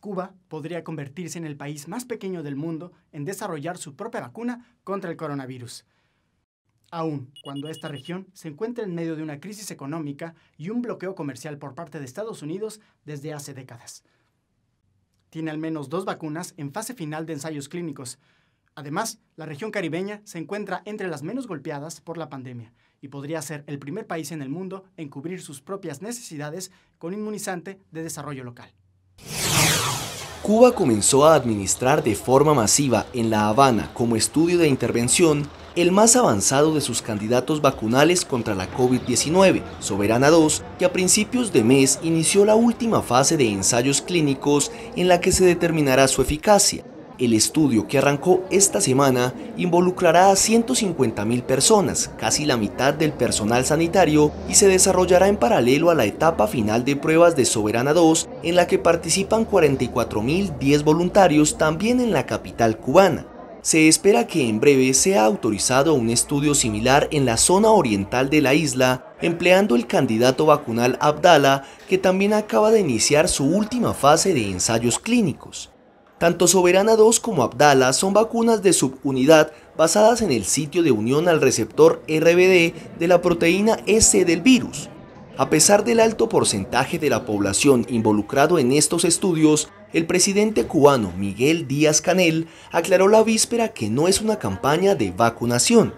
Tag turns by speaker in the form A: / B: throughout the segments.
A: Cuba podría convertirse en el país más pequeño del mundo en desarrollar su propia vacuna contra el coronavirus. aun cuando esta región se encuentra en medio de una crisis económica y un bloqueo comercial por parte de Estados Unidos desde hace décadas. Tiene al menos dos vacunas en fase final de ensayos clínicos. Además, la región caribeña se encuentra entre las menos golpeadas por la pandemia y podría ser el primer país en el mundo en cubrir sus propias necesidades con inmunizante de desarrollo local.
B: Cuba comenzó a administrar de forma masiva en La Habana como estudio de intervención el más avanzado de sus candidatos vacunales contra la COVID-19, Soberana 2, que a principios de mes inició la última fase de ensayos clínicos en la que se determinará su eficacia. El estudio que arrancó esta semana involucrará a 150.000 personas, casi la mitad del personal sanitario, y se desarrollará en paralelo a la etapa final de pruebas de Soberana 2, en la que participan 44.010 voluntarios también en la capital cubana. Se espera que en breve sea autorizado un estudio similar en la zona oriental de la isla, empleando el candidato vacunal Abdala, que también acaba de iniciar su última fase de ensayos clínicos. Tanto Soberana 2 como Abdala son vacunas de subunidad basadas en el sitio de unión al receptor RBD de la proteína S del virus. A pesar del alto porcentaje de la población involucrado en estos estudios, el presidente cubano Miguel Díaz Canel aclaró la víspera que no es una campaña de vacunación,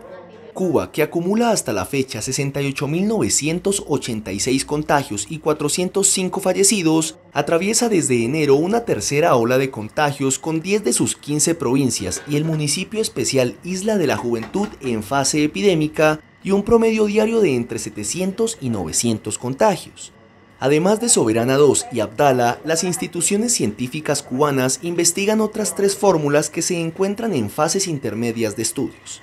B: Cuba, que acumula hasta la fecha 68.986 contagios y 405 fallecidos, atraviesa desde enero una tercera ola de contagios con 10 de sus 15 provincias y el municipio especial Isla de la Juventud en fase epidémica y un promedio diario de entre 700 y 900 contagios. Además de Soberana 2 y Abdala, las instituciones científicas cubanas investigan otras tres fórmulas que se encuentran en fases intermedias de estudios.